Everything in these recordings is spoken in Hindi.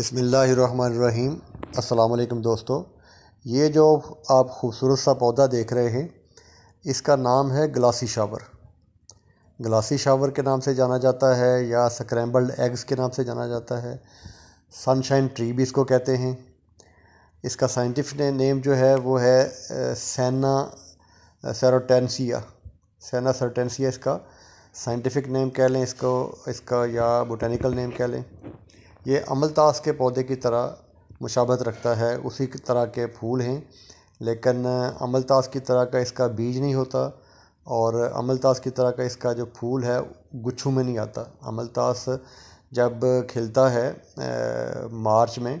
बसमीम् अल्लाम दोस्तों ये जो आप ख़ूबसूरत सा पौधा देख रहे हैं इसका नाम है ग्लासी शावर ग्लासी शावर के नाम से जाना जाता है या स्क्रैम्बल्ड एग्स के नाम से जाना जाता है सनशाइन ट्री भी इसको कहते हैं इसका साइंटिफिक नेम जो है वो है सेना सेरोटेंसिया सेना सेरोटेंसिया इसका साइंटिफिक नेम कह लें इसको इसका या बोटेनिकल नेम कह लें ये अमलतास के पौधे की तरह मुशाबत रखता है उसी की तरह के फूल हैं लेकिन अमलतास की तरह का इसका बीज नहीं होता और अमलतास की तरह का इसका जो फूल है गुच्छू में नहीं आता अमलतास जब खिलता है आ, मार्च में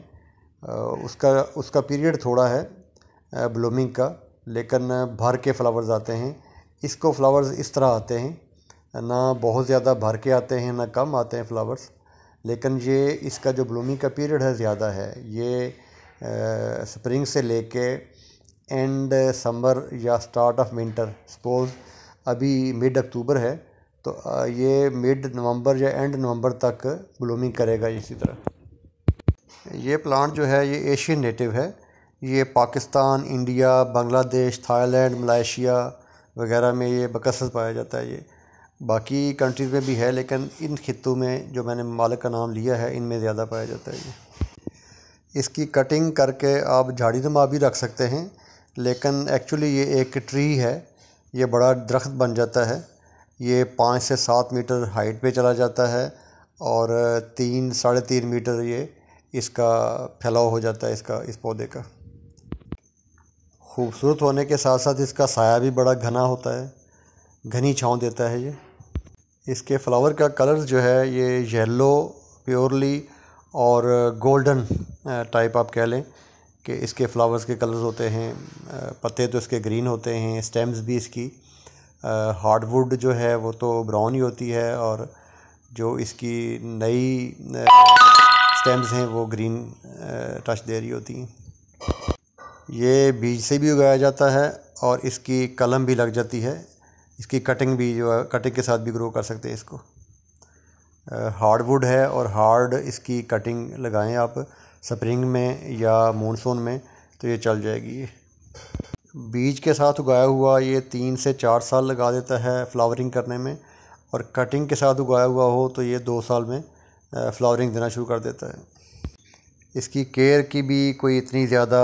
आ, उसका उसका पीरियड थोड़ा है ब्लूमिंग का लेकिन भर के फ्लावर्स आते हैं इसको फ्लावर्स इस तरह आते हैं ना बहुत ज़्यादा भर के आते हैं ना कम आते हैं फ्लावर्स लेकिन ये इसका जो ब्लूमिंग का पीरियड है ज़्यादा है ये स्प्रिंग से लेके एंड समर या स्टार्ट ऑफ विंटर सपोज अभी मिड अक्टूबर है तो ये मिड नवंबर या एंड नवंबर तक ब्लूमिंग करेगा इसी तरह ये प्लांट जो है ये एशियन नेटिव है ये Pakistan India Bangladesh Thailand Malaysia वगैरह में ये बकसर पाया जाता है ये बाकी कंट्रीज़ में भी है लेकिन इन खितों में जो मैंने मालिक का नाम लिया है इनमें ज़्यादा पाया जाता है ये इसकी कटिंग करके आप झाड़ी नुमा तो भी रख सकते हैं लेकिन एक्चुअली ये एक ट्री है ये बड़ा दरख्त बन जाता है ये पाँच से सात मीटर हाइट पे चला जाता है और तीन साढ़े तीन मीटर ये इसका फैलाव हो जाता है इसका इस पौधे का खूबसूरत होने के साथ साथ इसका साया भी बड़ा घना होता है घनी छाँव देता है ये इसके फ्लावर का कलर्स जो है ये येलो प्योरली और गोल्डन टाइप आप कह लें कि इसके फ्लावर्स के कलर्स होते हैं पत्ते तो इसके ग्रीन होते हैं स्टेम्स भी इसकी हार्डवुड जो है वो तो ब्राउन ही होती है और जो इसकी नई स्टेम्स हैं वो ग्रीन टच दे रही होती हैं ये बीज से भी उगाया जाता है और इसकी कलम भी लग जाती है इसकी कटिंग भी जो है कटिंग के साथ भी ग्रो कर सकते हैं इसको हार्ड वुड है और हार्ड इसकी कटिंग लगाएं आप स्प्रिंग में या मानसून में तो ये चल जाएगी ये बीज के साथ उगाया हुआ ये तीन से चार साल लगा देता है फ्लावरिंग करने में और कटिंग के साथ उगाया हुआ हो तो ये दो साल में फ्लावरिंग देना शुरू कर देता है इसकी केयर की भी कोई इतनी ज़्यादा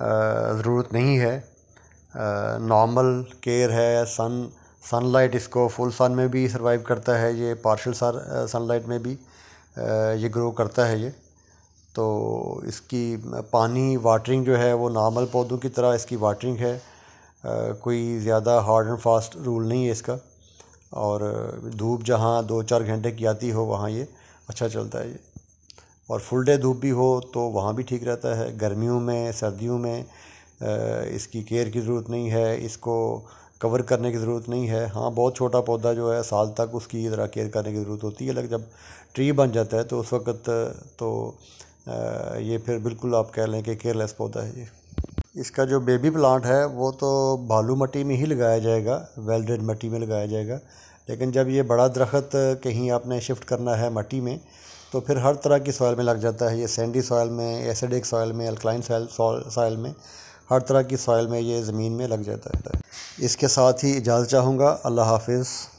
ज़रूरत नहीं है नॉर्मल केयर है सन सनलाइट इसको फुल सन में भी सर्वाइव करता है ये पार्शल सनलाइट में भी ये ग्रो करता है ये तो इसकी पानी वाटरिंग जो है वो नॉर्मल पौधों की तरह इसकी वाटरिंग है कोई ज़्यादा हार्ड एंड फास्ट रूल नहीं है इसका और धूप जहाँ दो चार घंटे की आती हो वहाँ ये अच्छा चलता है ये और फुल डे धूप भी हो तो वहाँ भी ठीक रहता है गर्मियों में सर्दियों में इसकी केयर की ज़रूरत नहीं है इसको कवर करने की ज़रूरत नहीं है हाँ बहुत छोटा पौधा जो है साल तक उसकी ज़रा केयर करने की ज़रूरत होती है लेकिन जब ट्री बन जाता है तो उस वक्त तो ये फिर बिल्कुल आप कह लें कि केयरलेस पौधा है ये इसका जो बेबी प्लांट है वो तो बालू मट्टी में ही लगाया जाएगा वेल मट्टी में लगाया जाएगा लेकिन जब ये बड़ा दरख्त कहीं आपने शिफ्ट करना है मट्टी में तो फिर हर तरह की सॉइल में लग जाता है ये सैंडी सॉइल में एसिडिक सॉइल में अल्कलाइन सॉइल सॉइल में हर तरह की सॉइल में ये ज़मीन में लग जाता है इसके साथ ही इजाज़त चाहूँगा अल्लाह हाफिज़